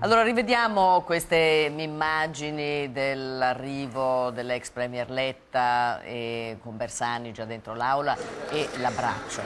Allora rivediamo queste immagini dell'arrivo dell'ex Premier Letta con Bersani già dentro l'aula e l'abbraccio.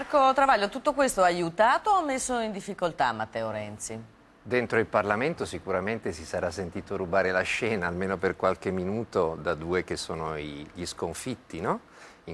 Marco Travaglio, tutto questo ha aiutato o ha messo in difficoltà Matteo Renzi? Dentro il Parlamento sicuramente si sarà sentito rubare la scena, almeno per qualche minuto, da due che sono gli sconfitti, no?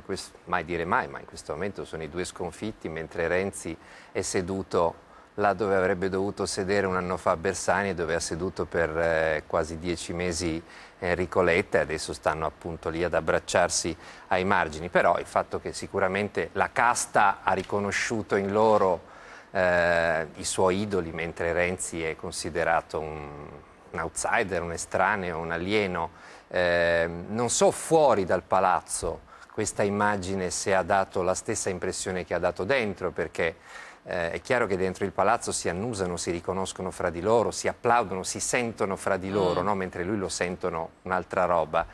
Questo, mai dire mai, ma in questo momento sono i due sconfitti, mentre Renzi è seduto là dove avrebbe dovuto sedere un anno fa Bersani e dove ha seduto per eh, quasi dieci mesi Enrico Letta e adesso stanno appunto lì ad abbracciarsi ai margini. Però il fatto che sicuramente la casta ha riconosciuto in loro eh, i suoi idoli, mentre Renzi è considerato un, un outsider, un estraneo, un alieno, eh, non so fuori dal palazzo questa immagine se ha dato la stessa impressione che ha dato dentro, perché eh, è chiaro che dentro il palazzo si annusano, si riconoscono fra di loro, si applaudono, si sentono fra di loro, mm. no? mentre lui lo sentono un'altra roba.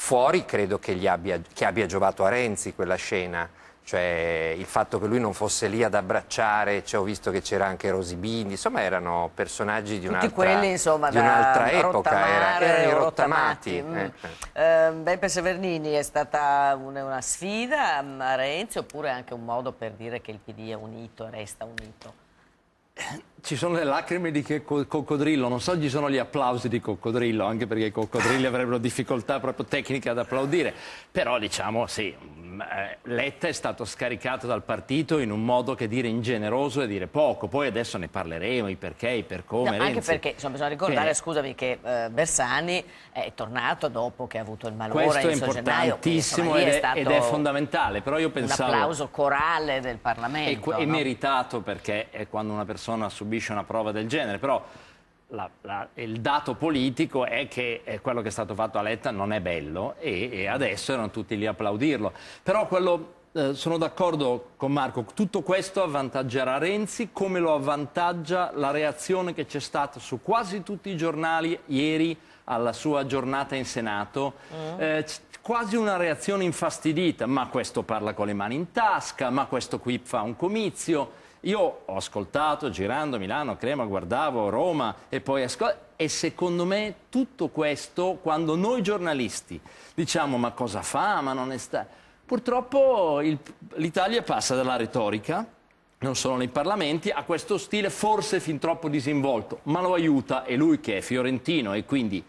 Fuori credo che, abbia, che abbia giovato a Renzi quella scena, cioè il fatto che lui non fosse lì ad abbracciare, cioè, ho visto che c'era anche Bindi, insomma erano personaggi di un'altra, quelli, insomma, di un'altra epoca, erano i rottamati. rottamati. Mm. Eh. Eh, ehm, Beppe Severnini è stata una, una, sfida a Renzi oppure anche un modo per dire che il PD è unito, e resta unito? Eh, ci sono le lacrime di coccodrillo, non so ci sono gli applausi di coccodrillo, anche perché i coccodrilli ah. avrebbero difficoltà proprio tecniche ad applaudire, però diciamo sì, mm, eh, Letta è stato scaricato dal partito in un modo che dire ingeneroso e dire poco, poi adesso ne parleremo, i perché, i per come. No, anche perché insomma, bisogna ricordare, che... scusami, che eh, Bersani è tornato dopo che ha avuto il malore Questo è importantissimo gennaio, quindi, insomma, ed, è, ed, è, fondamentale, però io pensavo... Un applauso corale del Parlamento. E, no? meritato perché è quando una persona subisce subisce una prova del genere, però la, la, il dato politico è che eh, quello che è stato fatto a Letta non è bello e, e adesso erano tutti lì a applaudirlo. Però quello, eh, sono d'accordo con Marco, tutto questo avvantaggerà Renzi come lo avvantaggia la reazione che c'è stata su quasi tutti i giornali ieri alla sua giornata in Senato. Mm. Eh, quasi una reazione infastidita, ma questo parla con le mani in tasca, ma questo qui fa un comizio. Io ho ascoltato, girando Milano, Crema, guardavo Roma e poi ascolto. E secondo me tutto questo, quando noi giornalisti diciamo ma cosa fa, ma non è stato... Purtroppo l'Italia passa dalla retorica, non solo nei parlamenti, a questo stile forse fin troppo disinvolto, ma lo aiuta e lui che è fiorentino e quindi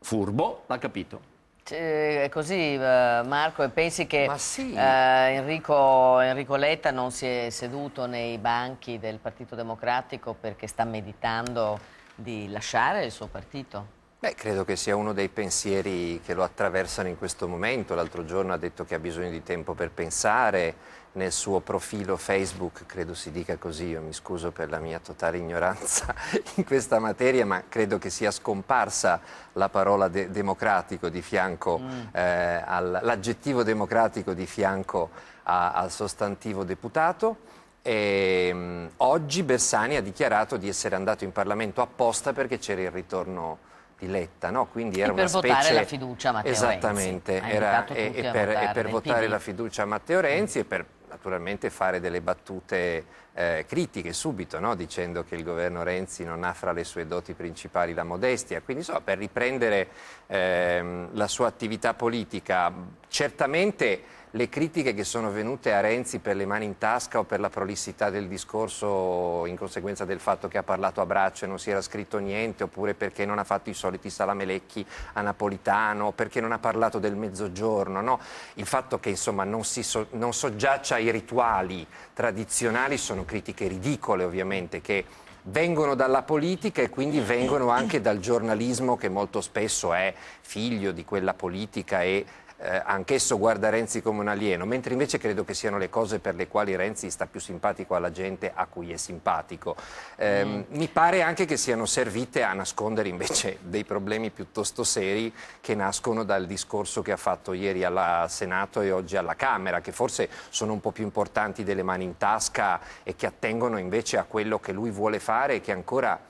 furbo l'ha capito è così eh, Marco e pensi che sì. eh, Enrico, Enrico, Letta non si è seduto nei banchi del Partito Democratico perché sta meditando di lasciare il suo partito? Beh, credo che sia uno dei pensieri che lo attraversano in questo momento. L'altro giorno ha detto che ha bisogno di tempo per pensare. Nel suo profilo Facebook, credo si dica così, io mi scuso per la mia totale ignoranza in questa materia, ma credo che sia scomparsa la parola de democratico di fianco, mm. eh, all'aggettivo democratico di fianco a, al sostantivo deputato. E, ehm, mh, oggi Bersani ha dichiarato di essere andato in Parlamento apposta perché c'era il ritorno di Letta, no? quindi era e per votare la fiducia a Matteo Esattamente, Renzi. Esattamente, e, per, e, per, votare PD. la fiducia a Matteo Renzi mm. e per naturalmente fare delle battute eh, critiche subito, no? dicendo che il governo Renzi non ha fra le sue doti principali la modestia, quindi so, per riprendere eh, la sua attività politica certamente le critiche che sono venute a Renzi per le mani in tasca o per la prolissità del discorso in conseguenza del fatto che ha parlato a braccio e non si era scritto niente, oppure perché non ha fatto i soliti salamelecchi a Napolitano, perché non ha parlato del mezzogiorno, no? il fatto che insomma, non, so, non soggiaccia ai rituali tradizionali sono critiche ridicole ovviamente che vengono dalla politica e quindi vengono anche dal giornalismo che molto spesso è figlio di quella politica e eh, anch'esso guarda Renzi come un alieno, mentre invece credo che siano le cose per le quali Renzi sta più simpatico alla gente a cui è simpatico. Eh, mm. Mi pare anche che siano servite a nascondere invece dei problemi piuttosto seri che nascono dal discorso che ha fatto ieri al Senato e oggi alla Camera, che forse sono un po' più importanti delle mani in tasca e che attengono invece a quello che lui vuole fare e che ancora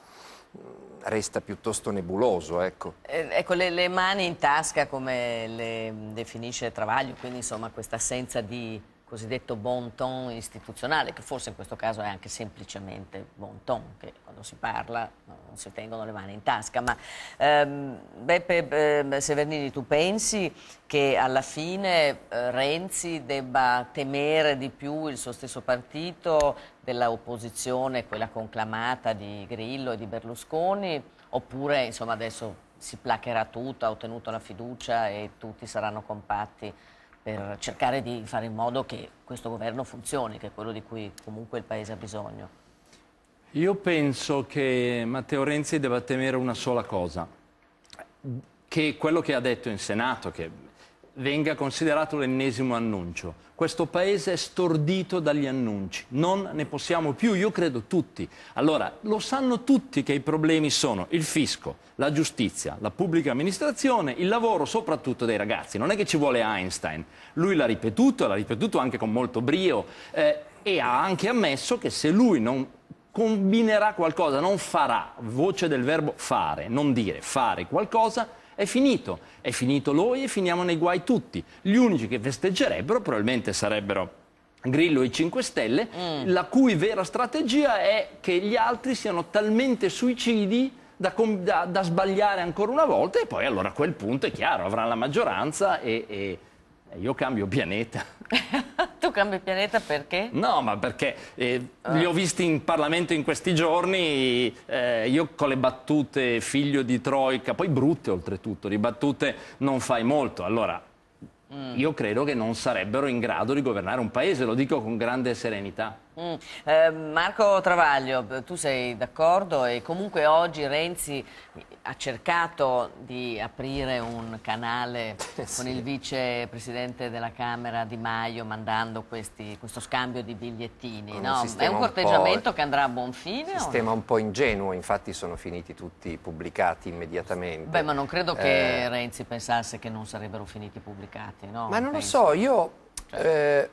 resta piuttosto nebuloso. Ecco, eh, ecco le, le mani in tasca come le definisce Travaglio, quindi insomma questa assenza di cosiddetto bon ton istituzionale, che forse in questo caso è anche semplicemente bon ton, che quando si parla non si tengono le mani in tasca. Ma ehm, Beppe eh, Severnini, tu pensi che alla fine eh, Renzi debba temere di più il suo stesso partito della opposizione, quella conclamata di Grillo e di Berlusconi, oppure insomma, adesso si placherà tutto, ha ottenuto la fiducia e tutti saranno compatti? per cercare di fare in modo che questo governo funzioni, che è quello di cui comunque il Paese ha bisogno? Io penso che Matteo Renzi debba temere una sola cosa, che quello che ha detto in Senato, che venga considerato l'ennesimo annuncio. Questo paese è stordito dagli annunci, non ne possiamo più, io credo tutti. Allora, lo sanno tutti che i problemi sono il fisco, la giustizia, la pubblica amministrazione, il lavoro soprattutto dei ragazzi. Non è che ci vuole Einstein, lui l'ha ripetuto, l'ha ripetuto anche con molto brio eh, e ha anche ammesso che se lui non combinerà qualcosa, non farà, voce del verbo fare, non dire, fare qualcosa, è finito, è finito lui e finiamo nei guai tutti. Gli unici che festeggerebbero probabilmente sarebbero Grillo e 5 Stelle, mm. la cui vera strategia è che gli altri siano talmente suicidi da, da, da, sbagliare ancora una volta e poi allora a quel punto è chiaro, avrà la maggioranza e, e eh, io cambio pianeta. tu cambi pianeta perché? No, ma perché eh, ah. li ho visti in Parlamento in questi giorni, eh, io con le battute figlio di Troica, poi brutte oltretutto, di battute non fai molto. Allora, mm. io credo che non sarebbero in grado di governare un paese, lo dico con grande serenità. Mm. Eh, Marco Travaglio, tu sei d'accordo e comunque oggi Renzi ha cercato di aprire un canale sì. con il vicepresidente della Camera Di Maio mandando questi, questo scambio di bigliettini. no? È un corteggiamento un che andrà a buon fine? Un sistema no? un po' ingenuo, infatti sono finiti tutti pubblicati immediatamente. Beh, ma non credo che eh... Renzi pensasse che non sarebbero finiti pubblicati. No? Ma non Penso. lo so, io... Cioè...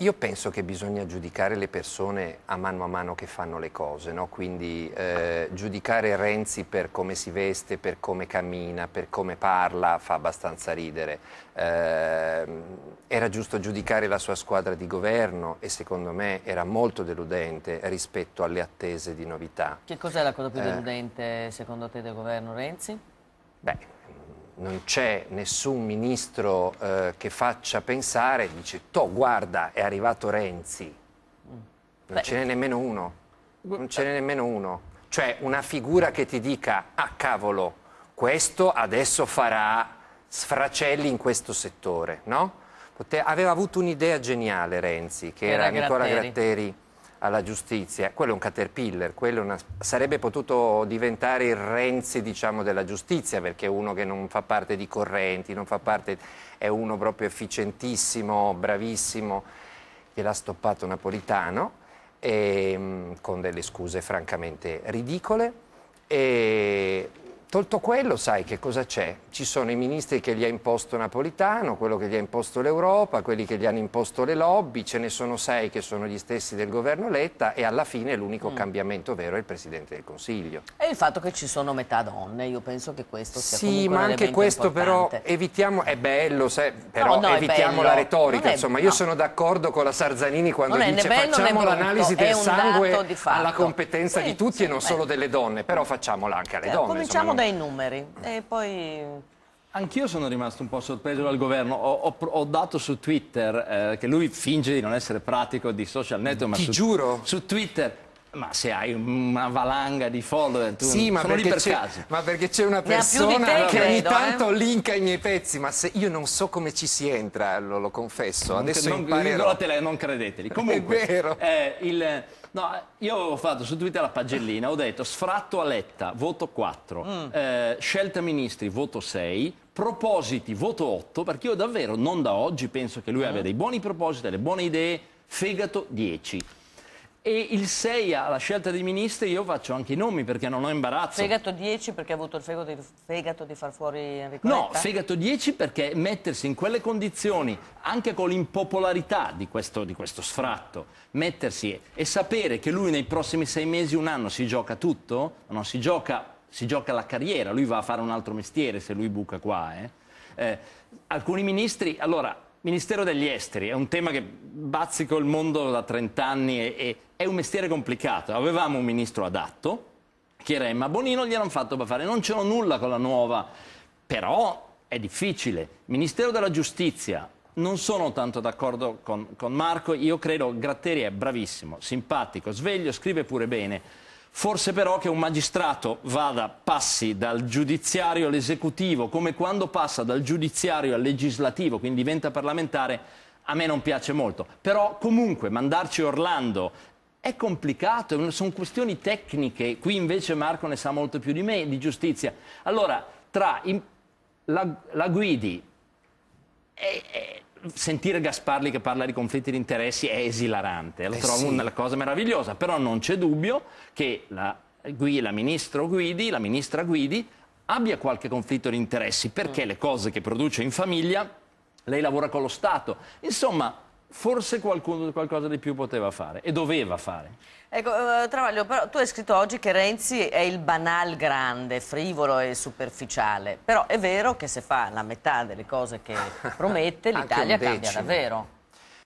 Io penso che bisogna giudicare le persone a mano a mano che fanno le cose, no? quindi eh, giudicare Renzi per come si veste, per come cammina, per come parla fa abbastanza ridere. Eh, era giusto giudicare la sua squadra di governo e secondo me era molto deludente rispetto alle attese di novità. Che cos'è la cosa più eh. deludente eh, secondo te del governo Renzi? Beh, non c'è nessun ministro eh, che faccia pensare, dice, to guarda è arrivato Renzi, non Beh. ce n'è nemmeno uno, non ce n'è nemmeno uno, cioè una figura che ti dica, ah cavolo, questo adesso farà sfracelli in questo settore, no? Pote aveva avuto un'idea geniale Renzi, che era, era Gratteri. Gratteri alla giustizia, quello è un caterpillar, una... sarebbe potuto diventare il Renzi diciamo, della giustizia perché è uno che non fa parte di correnti, parte... è uno proprio efficientissimo, bravissimo, gliel'ha stoppato Napolitano e, ehm, con delle scuse francamente ridicole. E Tolto quello, sai che cosa c'è? Ci sono i ministri che gli ha imposto Napolitano, quello che gli ha imposto l'Europa, quelli che gli hanno imposto le lobby, ce ne sono sei che sono gli stessi del governo Letta e alla fine l'unico mm. cambiamento vero è il Presidente del Consiglio. E il fatto che ci sono metà donne, io penso che questo sia Sì, ma anche questo importante. però evitiamo, è bello, se, però no, no, evitiamo bello. la retorica, è, insomma no. io sono d'accordo con la Sarzanini quando non dice bello, facciamo l'analisi del sangue alla competenza eh, sì, di tutti sì, e non beh. solo eh. delle donne, però facciamola anche alle cioè, donne. Cominciamo insomma, dai numeri e poi... Anch'io sono rimasto un po' sorpreso dal governo. Ho, ho, ho dato su Twitter, eh, che lui finge di non essere pratico di social network, ma Ti su, giuro. su Twitter ma se hai una valanga di follower, tu sì, ma sono lì per caso. Ma perché c'è una persona te, che credo, ogni eh. tanto eh? linka i miei pezzi, ma se io non so come ci si entra, lo, lo confesso, non, adesso non, imparerò. Non, non credeteli. Comunque, È vero. Eh, il, No, io avevo fatto su Twitter la pagellina, ho detto sfratto a Letta, voto 4, mm. eh, scelta ministri, voto 6, propositi, voto 8, perché io davvero non da oggi penso che lui mm. abbia dei buoni propositi, delle buone idee, fegato 10. E il 6 alla scelta dei ministri io faccio anche i nomi perché non ho imbarazzo. Fegato 10 perché ha avuto il fegato di, fegato di far fuori Enrico No, fegato 10 perché mettersi in quelle condizioni, anche con l'impopolarità di questo, di questo sfratto, mettersi e, e sapere che lui nei prossimi sei mesi, un anno si gioca tutto, no, si, gioca, si gioca la carriera, lui va a fare un altro mestiere se lui buca qua. Eh. Eh, alcuni ministri, allora Ministero degli Esteri è un tema che bazzico il mondo da 30 anni e, e è un mestiere complicato. Avevamo un ministro adatto, che era Emma Bonino, gli hanno fatto fare. Non c'era nulla con la nuova, però è difficile. Ministero della Giustizia, non sono tanto d'accordo con, con Marco, io credo Gratteri è bravissimo, simpatico, sveglio, scrive pure bene. Forse però che un magistrato vada, passi dal giudiziario all'esecutivo, come quando passa dal giudiziario al legislativo, quindi diventa parlamentare, a me non piace molto. Però comunque mandarci Orlando è complicato, sono questioni tecniche, qui invece Marco ne sa molto più di me, di giustizia. Allora, tra la, la Guidi e, e sentire Gasparli che parla di conflitti di interessi è esilarante, lo eh trovo sì. una cosa meravigliosa, però non c'è dubbio che la, la, ministro Guidi, la ministra Guidi abbia qualche conflitto di interessi perché mm. le cose che produce in famiglia lei lavora con lo Stato. Insomma, forse qualcuno, qualcosa di più poteva fare e doveva fare. Ecco, eh, Travaglio, però tu hai scritto oggi che Renzi è il banal grande, frivolo e superficiale, però è vero che se fa la metà delle cose che promette l'Italia cambia davvero.